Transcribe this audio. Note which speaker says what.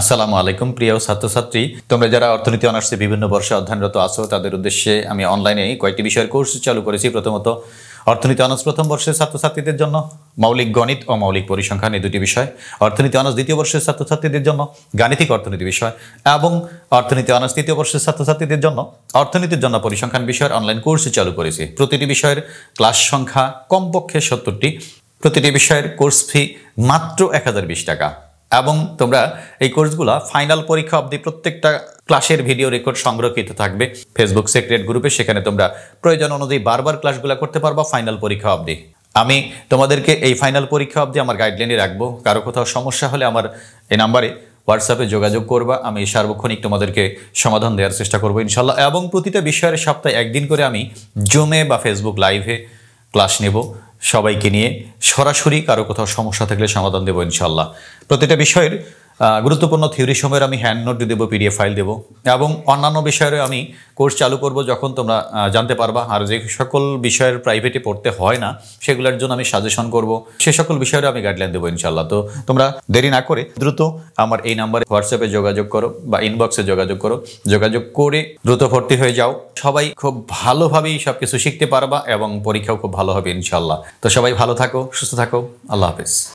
Speaker 1: আসসালামু আলাইকুম প্রিয় ছাত্রছাত্রী তোমরা যারা অর্থনীতি অনার্সে বিভিন্ন বর্ষে অধ্যয়নরত আছো তাদের উদ্দেশ্যে আমি অনলাইনে কয়েকটি বিষয়ের কোর্স চালু করেছি প্রথমত অর্থনীতি অনার্স প্রথম বর্ষের ছাত্রছাত্রীদের জন্য মৌলিক গণিত ও মৌলিক পরিসংখ্যান এই দুটি বিষয় অর্থনীতি অনার্স দ্বিতীয় বর্ষের ছাত্রছাত্রীদের জন্য গাণিতিক অর্থনীতি বিষয় এবং অর্থনীতি অনার্স তৃতীয় বর্ষের ছাত্রছাত্রীদের জন্য অর্থনীতির জন্য পরিসংখ্যান বিষয়ের অনলাইন কোর্স চালু করেছি প্রতিটি বিষয়ের ক্লাস সংখ্যা কমপক্ষে সত্তরটি প্রতিটি বিষয়ের কোর্স ফি মাত্র এক টাকা এবং তোমরা এই কোর্সগুলা ফাইনাল পরীক্ষা অবধি প্রত্যেকটা ক্লাসের ভিডিও রেকর্ড সংরক্ষিত থাকবে ফেসবুক সেক্রেট গ্রুপে সেখানে তোমরা প্রয়োজন অনুযায়ী বারবার ক্লাসগুলো করতে পারবা ফাইনাল পরীক্ষা অবধি আমি তোমাদেরকে এই ফাইনাল পরীক্ষা অবধি আমার গাইডলাইনে রাখবো কারো কোথাও সমস্যা হলে আমার এই নাম্বারে হোয়াটসঅ্যাপে যোগাযোগ করবা আমি সার্বক্ষণিক তোমাদেরকে সমাধান দেওয়ার চেষ্টা করবো ইনশাল্লাহ এবং প্রতিটা বিষয়ের সপ্তাহে একদিন করে আমি জুমে বা ফেসবুক লাইভে ক্লাস নেব সবাইকে নিয়ে সরাসরি কারো কোথাও সমস্যা থাকলে সমাধান দেবো ইনশাল্লাহ প্রতিটা বিষয়ের গুরুত্বপূর্ণ থিওরি সময়ের আমি হ্যান্ড নোট দেবো পিডিএফ ফাইল দেবো এবং অন্যান্য বিষয়ের আমি কোর্স চালু করব যখন তোমরা জানতে পারবা আর যে সকল বিষয়ের প্রাইভেটে পড়তে হয় না সেগুলোর জন্য আমি সাজেশন করব সে সকল বিষয়ের আমি গাইডলাইন দেবো ইনশাল্লাহ তো তোমরা দেরি না করে দ্রুত আমার এই নাম্বারে হোয়াটসঅ্যাপে যোগাযোগ করো বা ইনবক্সে যোগাযোগ করো যোগাযোগ করে দ্রুত ভর্তি হয়ে যাও সবাই খুব ভালোভাবেই সব কিছু শিখতে পারবা এবং পরীক্ষাও খুব ভালো হবে ইনশাল্লাহ তো সবাই ভালো থাকো সুস্থ থাকো আল্লাহ হাফিজ